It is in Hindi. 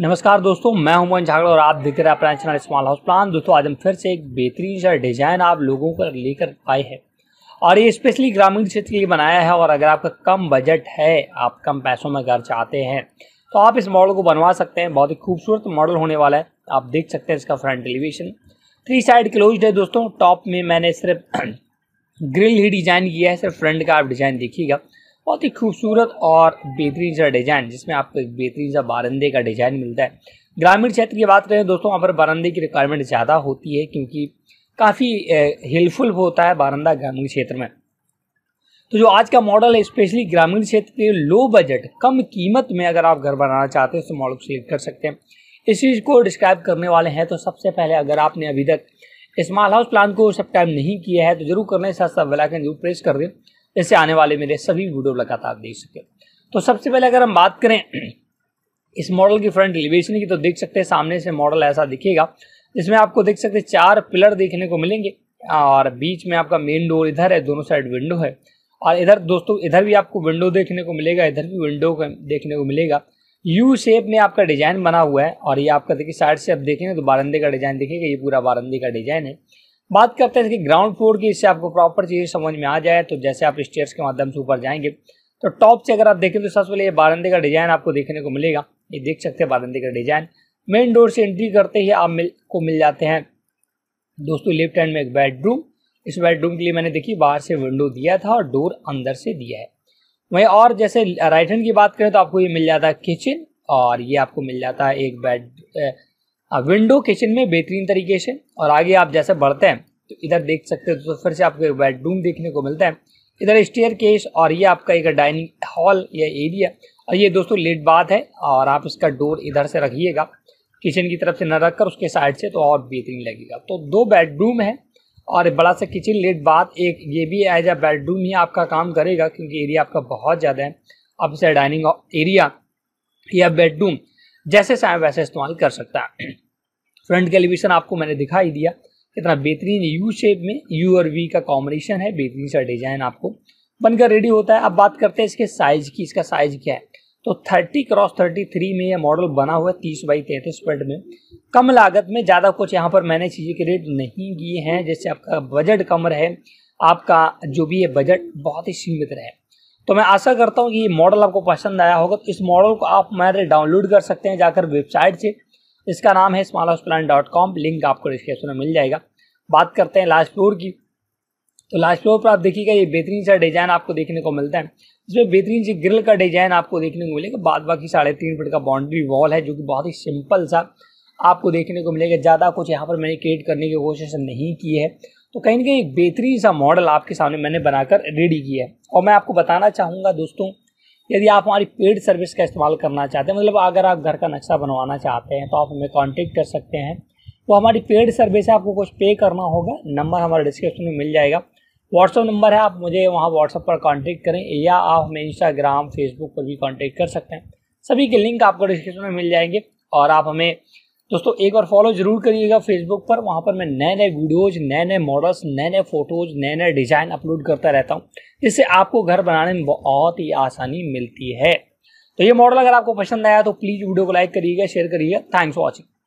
नमस्कार दोस्तों मैं हूं झागड़ और आप देख रहे हैं अपना चैनल स्मॉल हाउस प्लान दोस्तों आज हम फिर से एक बेहतरीन सा डिज़ाइन आप लोगों को लेकर आए हैं और ये स्पेशली ग्रामीण क्षेत्र के लिए बनाया है और अगर आपका कम बजट है आप कम पैसों में घर चाहते हैं तो आप इस मॉडल को बनवा सकते हैं बहुत ही खूबसूरत मॉडल होने वाला है आप देख सकते हैं इसका front elevation three side close है दोस्तों टॉप में मैंने सिर्फ ग्रिल ही डिज़ाइन किया है सिर्फ फ्रंट का आप डिज़ाइन देखिएगा बहुत ही खूबसूरत और बेहतरीन सा डिज़ाइन जिसमें आपको एक बेहतरीन सा बारंदे का डिज़ाइन मिलता है ग्रामीण क्षेत्र की बात करें दोस्तों वहाँ पर बारंदे की रिक्वायरमेंट ज़्यादा होती है क्योंकि काफ़ी हेल्पफुल होता है बारंदा ग्रामीण क्षेत्र में तो जो आज का मॉडल है स्पेशली ग्रामीण क्षेत्र के लो बजट कम कीमत में अगर आप घर बनाना चाहते हैं तो मॉडल को सिलेक्ट कर सकते हैं इस चीज़ को डिस्क्राइब करने वाले हैं तो सबसे पहले अगर आपने अभी तक स्मॉल हाउस प्लान को सब टाइम नहीं किया है तो जरूर करने साथ साथ बेलाइकन जरूर प्रेस कर दें ऐसे आने वाले मेरे सभी वीडियो लगातार देख सके तो सबसे पहले अगर हम बात करें इस मॉडल की फ्रंट एलिवेशन की तो देख सकते हैं सामने से मॉडल ऐसा दिखेगा जिसमें आपको देख सकते हैं चार पिलर देखने को मिलेंगे और बीच में आपका मेन डोर इधर है दोनों साइड विंडो है और इधर दोस्तों इधर भी आपको विंडो देखने को मिलेगा इधर भी विंडो देखने को मिलेगा यू शेप में आपका डिजाइन बना हुआ है और ये आपका देखिए साइड से आप देखेंगे तो बारंदे का डिजाइन देखेगा ये पूरा बारंदे का डिजाइन है बात करते हैं कि ग्राउंड फ्लोर की इससे आपको प्रॉपर चीज़ समझ में आ जाए तो जैसे आप स्टेयर्स के माध्यम से ऊपर जाएंगे तो टॉप से अगर आप देखें तो सबसे पहले ये बारंदे का डिजाइन आपको देखने को मिलेगा ये देख सकते हैं बारंदे का डिजाइन मेन डोर से एंट्री करते ही आप मिल को मिल जाते हैं दोस्तों लेफ्ट हैंड में एक बेडरूम इस बेडरूम के लिए मैंने देखी बाहर से विंडो दिया था और डोर अंदर से दिया है वहीं और जैसे राइट हैंड की बात करें तो आपको ये मिल जाता है किचन और ये आपको मिल जाता है एक बेड अब विंडो किचन में बेहतरीन तरीके से और आगे आप जैसे बढ़ते हैं तो इधर देख सकते हो तो फिर से आपको एक बेडरूम देखने को मिलता है इधर स्टेयर केस और ये आपका एक डाइनिंग हॉल या एरिया और ये दोस्तों लेट बात है और आप इसका डोर इधर से रखिएगा किचन की तरफ से न रख कर उसके साइड से तो और बेहतरीन लगेगा तो दो बेडरूम है और बड़ा सा किचन लेट बात एक ये भी एज अ बेडरूम ही आपका काम करेगा क्योंकि एरिया आपका बहुत ज़्यादा है आप से डाइनिंग एरिया या बेडरूम जैसे चाहे वैसे इस्तेमाल कर सकता है फ्रंट एलिवेशन आपको मैंने दिखा ही दिया कितना बेहतरीन यू शेप में यू और वी का कॉम्बिनेशन है बेहतरीन सा डिजाइन आपको बनकर रेडी होता है अब बात करते हैं इसके साइज की इसका साइज क्या है तो 30 क्रॉस 33 में यह मॉडल बना हुआ है 30 बाई तैंतीस फीट में कम लागत में ज़्यादा कुछ यहाँ पर मैंने चीज़ें क्रिएट नहीं किए हैं जैसे आपका बजट कम रहे आपका जो भी है बजट बहुत ही सीमित रहे तो मैं आशा करता हूँ कि ये मॉडल आपको पसंद आया होगा तो इस मॉडल को आप मेरे डाउनलोड कर सकते हैं जाकर वेबसाइट से इसका नाम है small house plan dot com link आपको डिस्क्रिप्शन में मिल जाएगा बात करते हैं लास्ट फ्लोर की तो लास्ट फ्लोर पर आप देखिएगा ये बेहतरीन सा डिज़ाइन आपको देखने को मिलता है इसमें बेहतरीन सी ग्रिल का डिज़ाइन आपको देखने को मिलेगा बाद बाकी साढ़े तीन फिट का बाउंड्री वॉल है जो कि बहुत ही सिंपल सा आपको देखने को मिलेगा ज़्यादा कुछ यहाँ पर मैंने क्रिएट करने की कोशिश नहीं की है तो कहीं ना कहीं एक बेहतरीन सा मॉडल आपके सामने मैंने बनाकर रेडी किया है और मैं आपको बताना चाहूँगा दोस्तों यदि आप हमारी पेड सर्विस का इस्तेमाल करना चाहते हैं मतलब अगर आप घर का नक्शा बनवाना चाहते हैं तो आप हमें कॉन्टेक्ट कर सकते हैं तो हमारी पेड सर्विस है आपको कुछ पे करना होगा नंबर हमारे डिस्क्रिप्शन में मिल जाएगा व्हाट्सअप नंबर है आप मुझे वहाँ व्हाट्सअप पर कॉन्टेक्ट करें या आप हमें इंस्टाग्राम फेसबुक पर भी कॉन्टेक्ट कर सकते हैं सभी के लिंक आपको डिस्क्रिप्शन में मिल जाएंगे और आप हमें दोस्तों एक बार फॉलो जरूर करिएगा फेसबुक पर वहाँ पर मैं नए नए वीडियोज नए नए मॉडल्स नए नए फ़ोटोज़ नए नए डिज़ाइन अपलोड करता रहता हूँ जिससे आपको घर बनाने में बहुत ही आसानी मिलती है तो ये मॉडल अगर आपको पसंद आया तो प्लीज़ वीडियो को लाइक करिएगा शेयर करिएगा थैंक्स फॉर वॉचिंग